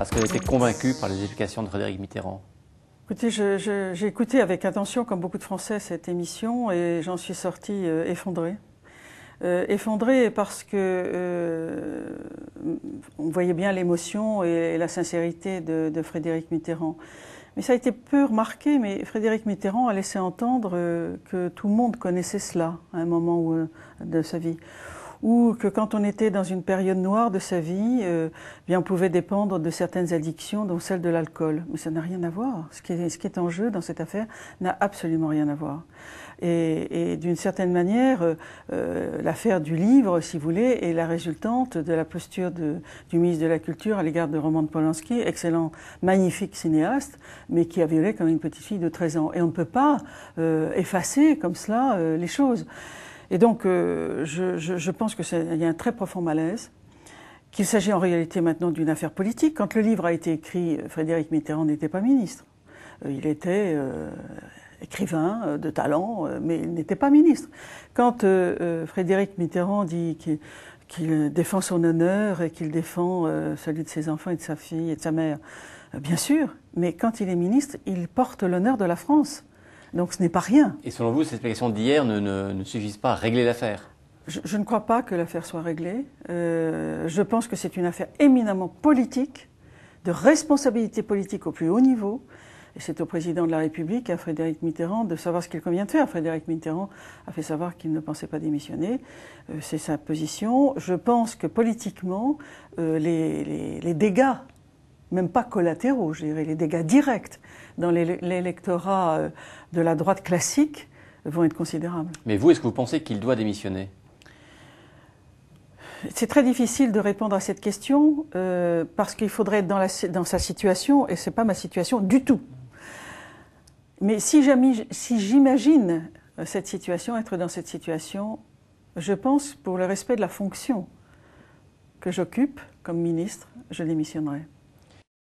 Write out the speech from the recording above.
Est-ce qu'elle était convaincue par les explications de Frédéric Mitterrand Écoutez, j'ai écouté avec attention, comme beaucoup de Français, cette émission et j'en suis sortie euh, effondrée. Euh, effondrée parce que euh, on voyait bien l'émotion et, la sincérité de, Frédéric Mitterrand. Mais ça a été peu remarqué, mais Frédéric Mitterrand a laissé entendre euh, que tout le monde connaissait cela à un moment de sa vie ou que quand on était dans une période noire de sa vie, euh, eh bien on pouvait dépendre de certaines addictions, dont celle de l'alcool. Mais ça n'a rien à voir. Ce qui, est, en jeu dans cette affaire n'a absolument rien à voir. Et, d'une certaine manière, euh, euh, l'affaire du livre, si vous voulez, est la résultante de la posture du ministre de la Culture à l'égard de Roman Polanski, excellent, magnifique cinéaste, mais qui a violé comme une petite fille de 13 ans. Et on ne peut pas effacer comme cela les choses. Et donc, euh, je, pense qu'il y a un très profond malaise, qu'il s'agit en réalité maintenant d'une affaire politique. Quand le livre a été écrit, euh, Frédéric Mitterrand n'était pas ministre. Euh, il était écrivain de talent, mais il n'était pas ministre. Quand Frédéric Mitterrand dit qu'il défend son honneur et qu'il défend celui de ses enfants et de sa fille et de sa mère, bien sûr, mais quand il est ministre, il porte l'honneur de la France. Donc ce n'est pas rien. Et selon vous, ces explications d'hier ne, suffisent pas à régler l'affaire je, ne crois pas que l'affaire soit réglée. Euh, je pense que c'est une affaire éminemment politique, de responsabilité politique au plus haut niveau. Et c'est au président de la République, à Frédéric Mitterrand, de savoir ce qu'il convient de faire. Frédéric Mitterrand a fait savoir qu'il ne pensait pas démissionner. Euh, c'est sa position. Je pense que politiquement, euh, les dégâts même pas collatéraux, je dirais, les dégâts directs dans l'électorat euh, de la droite classique vont être considérables. Mais vous, est-ce que vous pensez qu'il doit démissionner c'est très difficile de répondre à cette question euh, parce qu'il faudrait être dans, sa situation et c'est pas ma situation du tout. Mais si j'imagine si euh, cette situation, être dans cette situation, je pense pour le respect de la fonction que j'occupe comme ministre, je démissionnerai.